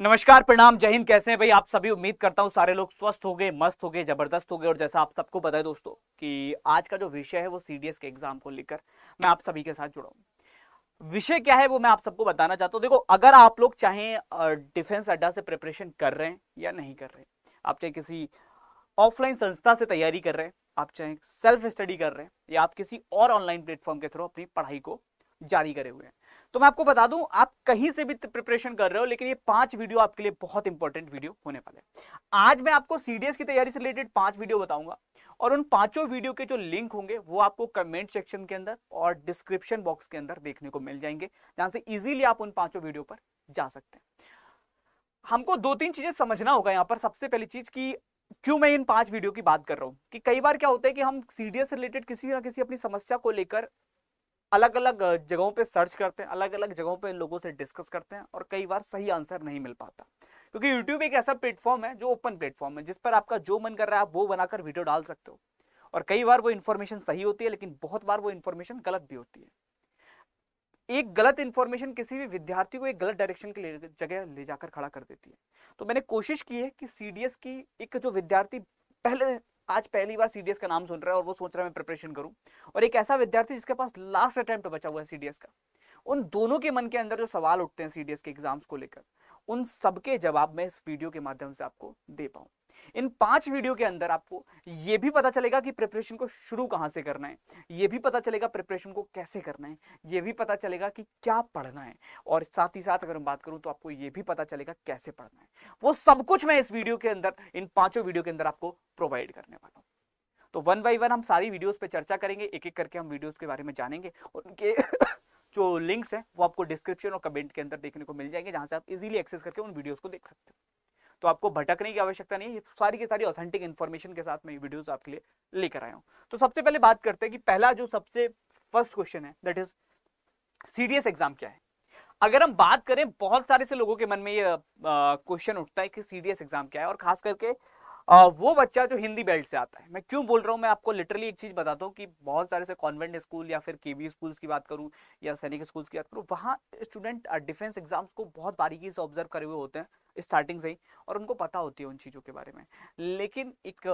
नमस्कार प्रणाम जय हिंद कैसे हैं भाई आप सभी उम्मीद करता हूँ सारे लोग स्वस्थ हो गए मस्त हो गए जबरदस्त हो गए और जैसा आप सबको बताए दोस्तों कि आज का जो विषय है वो सीडीएस के एग्जाम को लेकर मैं आप सभी के साथ जुड़ा हूँ विषय क्या है वो मैं आप सबको बताना चाहता हूँ देखो अगर आप लोग चाहें डिफेंस अड्डा से प्रिपरेशन कर रहे हैं या नहीं कर रहे हैं आप चाहे किसी ऑफलाइन संस्था से तैयारी कर रहे हैं आप चाहे सेल्फ स्टडी कर रहे हैं या आप किसी और ऑनलाइन प्लेटफॉर्म के थ्रू अपनी पढ़ाई को जारी करे हुए हैं तो मैं आपको बता दूं आप कहीं से भी प्रिपरेशन कर रहे हो लेकिन ये पांच वीडियो आपके लिए बहुत इंपॉर्टेंट वीडियो होने वाले हैं आज मैं आपको सीडीएस की तैयारी से रिलेटेड पांच वीडियो बताऊंगा और उन पांचों वीडियो के जो लिंक होंगे वो आपको कमेंट सेक्शन के अंदर और डिस्क्रिप्शन बॉक्स के अंदर देखने को मिल जाएंगे जहां से इजिली आप उन पांचों वीडियो पर जा सकते हैं हमको दो तीन चीजें समझना होगा यहाँ पर सबसे पहली चीज की क्यों मैं इन पांच वीडियो की बात कर रहा हूँ कि कई बार क्या होता है कि हम सीडीएस रिलेटेड किसी ना किसी अपनी समस्या को लेकर अलग अलग जगहों पे सर्च करते हैं अलग अलग जगहों पे लोगों से डिस्कस करते हैं और कई बार सही आंसर नहीं मिल पाता क्योंकि यूट्यूब एक ऐसा प्लेटफॉर्म है जो ओपन प्लेटफॉर्म है जिस पर आपका जो मन कर रहा है आप वो बनाकर वीडियो डाल सकते हो और कई बार वो इन्फॉर्मेशन सही होती है लेकिन बहुत बार वो इन्फॉर्मेशन गलत भी होती है एक गलत इन्फॉर्मेशन किसी भी विद्यार्थी को एक गलत डायरेक्शन के जगह ले जाकर खड़ा कर देती है तो मैंने कोशिश की है कि सी की एक जो विद्यार्थी पहले आज पहली बार सीडीएस का नाम सुन रहा है और वो सोच रहा है मैं प्रिपरेशन करूं और एक ऐसा विद्यार्थी जिसके पास लास्ट अटेम्प्ट बचा हुआ है सीडीएस का उन दोनों के मन के अंदर जो सवाल उठते हैं सीडीएस के एग्जाम्स को लेकर उन सबके जवाब मैं इस वीडियो के माध्यम से आपको दे पाऊँ इन पांच वीडियो के अंदर आपको ये भी पता चलेगा कि प्रिपरेशन को शुरू कहां से करना है ये भी पता चलेगा प्रिपरेशन को कैसे करना है ये भी पता चलेगा कि क्या पढ़ना है और साथ ही साथ अगर मैं बात करूं तो आपको ये भी पता चलेगा कैसे पढ़ना है वो सब कुछ मैं इस वीडियो के अंदर इन पांचों वीडियो के अंदर आपको प्रोवाइड करने वाला हूँ तो वन बाई वन हम सारी वीडियोस पे चर्चा करेंगे एक एक करके हम वीडियोस के बारे में जानेंगे और उनके जो लिंक्स हैं वो आपको डिस्क्रिप्शन और कमेंट के अंदर देखने को मिल जाएंगे जहां से आप इजीली एक्सेस करके उन वीडियोस को देख सकते हो तो आपको भटकने की आवश्यकता नहीं है सारी की सारी ऑथेंटिक इन्फॉर्मेशन के साथ मैं वीडियोस आपके लिए लेकर आया हूँ तो सबसे पहले बात करते हैं कि पहला जो सबसे फर्स्ट क्वेश्चन है दैट इज सीडीएस एग्जाम क्या है अगर हम बात करें बहुत सारे से लोगों के मन में ये क्वेश्चन उठता है कि सीडीएस एग्जाम क्या है और खास करके आ, वो बच्चा जो हिंदी बेल्ट से आता है मैं क्यों बोल रहा हूँ मैं आपको लिटरली एक चीज़ बताता हूँ कि बहुत सारे से कॉन्वेंट स्कूल या फिर के वी स्कूल्स की बात करूँ या सैनिक स्कूल्स की बात करूँ वहाँ स्टूडेंट डिफेंस एग्जाम्स को बहुत बारीकी से ऑब्जर्व करे हुए होते हैं स्टार्टिंग से ही और उनको पता होती है उन चीज़ों के बारे में लेकिन एक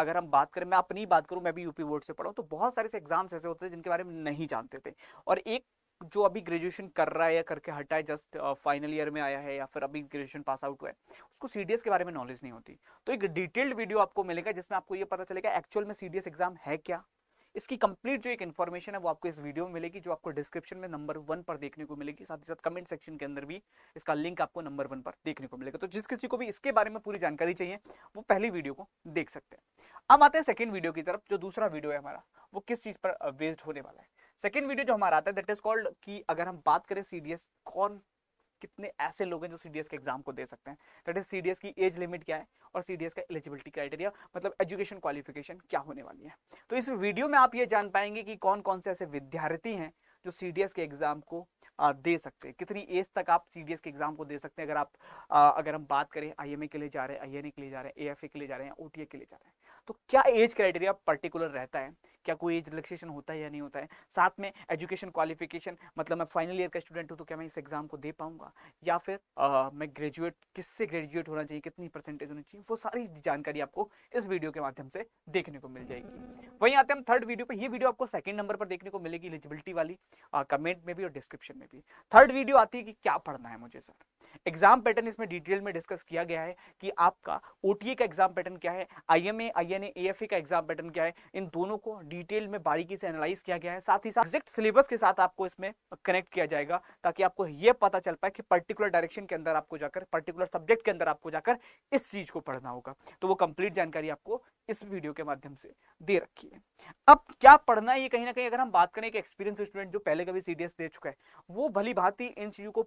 अगर हम बात करें मैं अपनी बात करूं मैं भी यूपी बोर्ड से पढ़ाऊँ तो बहुत सारे से एग्जाम्स ऐसे होते थे जिनके बारे में नहीं जानते थे और एक जो अभी ग्रेजुएशन कर रहा है या करके हटा है जस्ट फाइनल ईयर में आया है या फिर अभी ग्रेजुएशन पास आउट हुआ है उसको सीडीएस के बारे में नॉलेज नहीं होती तो एक डिटेल्ड वीडियो आपको मिलेगा जिसमें आपको ये पता चलेगा एक्चुअल में सीडीएस एग्जाम है क्या इसकी कंप्लीट जो एक इन्फॉर्मेशन है वो आपको इस वीडियो में मिलेगी जो आपको डिस्क्रिप्शन में नंबर वन पर देखने को मिलेगी साथ ही साथ कमेंट सेक्शन के अंदर भी इसका लिंक आपको नंबर वन पर देखने को मिलेगा तो जिस किसी को भी इसके बारे में पूरी जानकारी चाहिए वो पहली वीडियो को देख सकते हैं अब आते हैं सेकेंड वीडियो की तरफ जो दूसरा वीडियो है हमारा वो किस चीज़ पर बेस्ड uh, होने वाला है सेकेंड वीडियो जो हमारा आता है दैट इज कॉल्ड की अगर हम बात करें सी कौन कितने ऐसे लोग हैं जो सी के एग्जाम को दे सकते हैं दैट इज सी की एज लिमिट क्या है और सी का एलिजिबिलिटी क्राइटेरिया मतलब एजुकेशन क्वालिफिकेशन क्या होने वाली है तो इस वीडियो में आप ये जान पाएंगे कि कौन कौन से ऐसे विद्यार्थी हैं जो सी के एग्जाम को दे सकते हैं कितनी एज तक आप सी के एग्जाम को दे सकते हैं अगर आप अगर हम बात करें आई के लिए जा रहे हैं आई के लिए जा रहे हैं ए के लिए जा रहे हैं ओ के लिए जा रहे हैं तो क्या एज क्राइटेरिया पर्टिकुलर रहता है क्या कोई एज रिलैक्सेशन होता है या नहीं होता है साथ में एजुकेशन क्वालिफिकेशन मतलब मैं फाइनल ईयर का स्टूडेंट हूँ तो क्या मैं इस एग्ज़ाम को दे पाऊंगा या फिर आ, मैं ग्रेजुएट किससे ग्रेजुएट होना चाहिए कितनी परसेंटेज होनी चाहिए वो सारी जानकारी आपको इस वीडियो के माध्यम से देखने को मिल जाएगी वहीं आते हम थर्ड वीडियो पर ये वीडियो आपको सेकंड नंबर पर देखने को मिलेगी एलिजिबिलिटी वाली कमेंट में भी और डिस्क्रिप्शन में भी थर्ड वीडियो आती है कि क्या पढ़ना है मुझे सर एग्जाम पैटर्न इसमें डिटेल में डिस्कस किया गया है कि आपका ओटीए का एग्जाम पैटर्न क्या है आईएमए आईएनए एएफए का एग्जाम पैटर्न क्या है इन दोनों को डी डिटेल में बारीकी से एनालाइज किया गया है साथ ही साथ एग्जैक्ट सिलेबस के साथ आपको इसमें कनेक्ट किया जाएगा ताकि आपको यह पता चल पाए कि पर्टिकुलर डायरेक्शन के अंदर आपको जाकर पर्टिकुलर सब्जेक्ट के अंदर आपको जाकर इस चीज को पढ़ना होगा तो वो कंप्लीट जानकारी आपको इस वीडियो के माध्यम से दे रखी है अब क्या पढ़ना है ये कहीं ना कहीं अगर हम बात करें एक एक्सपीरियंस स्टूडेंट जो पहले कभी सीडीएस दे चुका है वो भली भांति इन चीजों को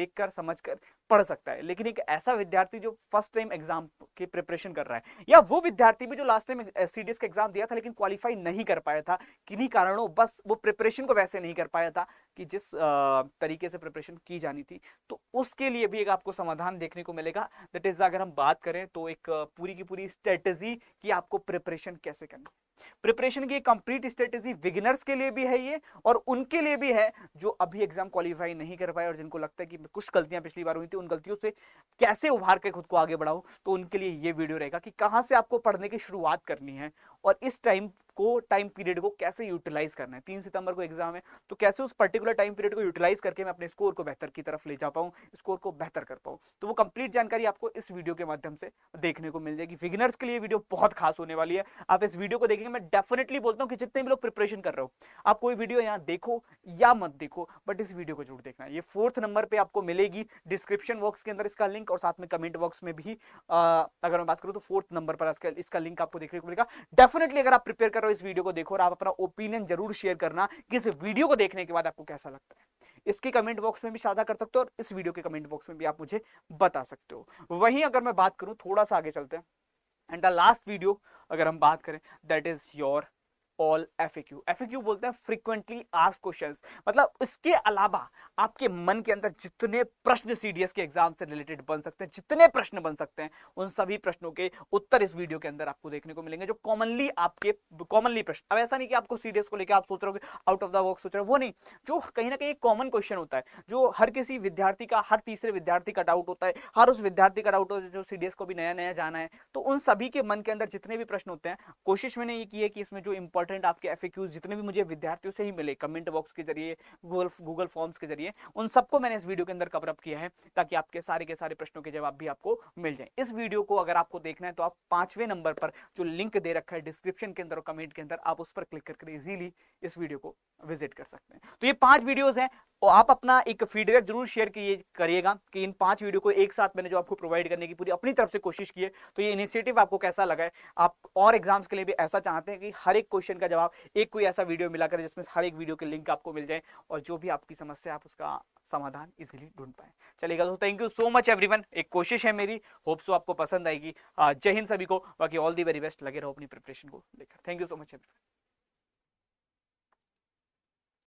देखकर समझकर पढ़ सकता है लेकिन एक ऐसा विद्यार्थी जो फर्स्ट टाइम एग्जाम की प्रिपरेशन कर रहा है या वो विद्यार्थी भी जो लास्ट टाइम सीडीएस का एग्जाम दिया था लेकिन क्वालिफाई नहीं कर पाया था किन्हीं कारणों बस वो प्रिपरेशन को वैसे नहीं कर पाया था कि जिस तरीके से प्रिपरेशन की जानी थी तो उसके लिए भी एक आपको समाधान देखने को मिलेगा दट इज अगर हम बात करें तो एक पूरी की पूरी स्ट्रेटजी की आपको प्रिपरेशन कैसे करनी प्रिपरेशन की कंप्लीट स्ट्रेटेजी विगिनर्स के लिए भी है ये और उनके लिए भी है जो अभी एग्जाम क्वालिफाई नहीं कर पाए और जिनको लगता है कि कुछ गलतियां पिछली बार हुई थी उन गलतियों से कैसे उभार के खुद को आगे बढ़ाऊं तो उनके लिए ये वीडियो रहेगा कि कहां से आपको पढ़ने की शुरुआत करनी है और इस टाइम को टाइम पीरियड को कैसे यूटिलाइज करना है तीन सितंबर को एग्जाम है तो कैसे उस पर्टिकुलर टाइम पीरियड को यूटिलाइज करके मैं अपने स्कोर को बेहतर की तरफ ले जा पाऊँ स्कोर को बेहतर कर पाऊँ तो वो कंप्लीट जानकारी आपको इस वीडियो के माध्यम से देखने को मिल जाएगी विगनर्स के लिए वीडियो बहुत खास होने वाली है आप इस वीडियो को देखेंगे मैं डेफिनेटली बोलता हूँ कि जितने भी लोग प्रिपरेशन कर रहे हो आप कोई वीडियो यहाँ देखो या मत देखो बट इस वीडियो को जरूर देखना ये फोर्थ नंबर पर आपको मिलेगी डिस्क्रिप्शन बॉक्स के अंदर इसका लिंक और साथ में कमेंट बॉक्स में भी अगर मैं बात करूँ तो फोर्थ नंबर पर इसका लिंक आपको देखने को मिलेगा डेफिनेटली अगर आप प्रिपेयर कर हो इस वीडियो को देखो और आप अपना ओपिनियन जरूर शेयर करना कि इस वीडियो को देखने के बाद आपको कैसा लगता है इसके कमेंट बॉक्स में भी साझा कर सकते हो और इस वीडियो के कमेंट बॉक्स में भी आप मुझे बता सकते हो वहीं अगर मैं बात करूं थोड़ा सा आगे चलते हैं एंड द लास्ट वीडियो अगर हम बात करें that is your all F F FAQ बोलते हैं फ्रीक्वेंटली आस्क क्वेश्चन मतलब इसके अलावा आपके मन के अंदर जितने प्रश्न सीडीएस के एग्जाम से रिलेटेड बन सकते हैं जितने प्रश्न बन सकते हैं उन सभी प्रश्नों के उत्तर इस वीडियो के अंदर आपको देखने को मिलेंगे जो कॉमनली आपके कॉमनली प्रश्न अब ऐसा नहीं कि आपको सीडीएस को लेकर आप सोच रहे हो आउट ऑफ द वर्क सोच रहे हो वो नहीं जो कहीं ना कहीं कॉमन क्वेश्चन होता है जो हर किसी विद्यार्थी का हर तीसरे विद्यार्थी का डाउट होता है हर उस विद्यार्थी का डाउट होता है जो सीडीएस को भी नया नया जाना है तो उन सभी के मन के अंदर जितने भी प्रश्न होते हैं कोशिश मैंने ये की है कि इसमें जो इंपॉर्टेंट इंपॉर्टेंट आपके एफ जितने भी मुझे विद्यार्थियों से ही मिले कमेंट बॉक्स के जरिए गूगल गूगल फॉर्म्स के जरिए उन सबको मैंने इस वीडियो के अंदर कवरअप किया है ताकि आपके सारे के सारे प्रश्नों के जवाब भी आपको मिल जाए इस वीडियो को अगर आपको देखना है तो आप पांचवें नंबर पर जो लिंक दे रखा है डिस्क्रिप्शन के अंदर और कमेंट के अंदर आप उस पर क्लिक करके इजिली इस वीडियो को विजिट कर सकते हैं तो ये पांच वीडियोज हैं और तो आप अपना एक फीडबैक जरूर शेयर करिएगा कि इन पांच वीडियो को एक साथ मैंने जो आपको प्रोवाइड करने की पूरी अपनी तरफ से कोशिश की है तो ये इनिशिएटिव आपको कैसा लगा है आप और एग्जाम्स के लिए भी ऐसा चाहते हैं कि हर एक क्वेश्चन का जवाब एक कोई ऐसा वीडियो मिला करें जिसमें हर एक वीडियो के लिंक आपको मिल जाए और जो भी आपकी समस्या आप उसका समाधान इजिली ढूंढ पाए चलेगा तो thank you so much everyone एक कोशिश है मेरी होप सो आपको पसंद आएगी जय हिंद सभी को बाकी ऑल दी वेरी बेस्ट लगे रहो अपनी प्रिपरेशन को लेकर thank you so much everyone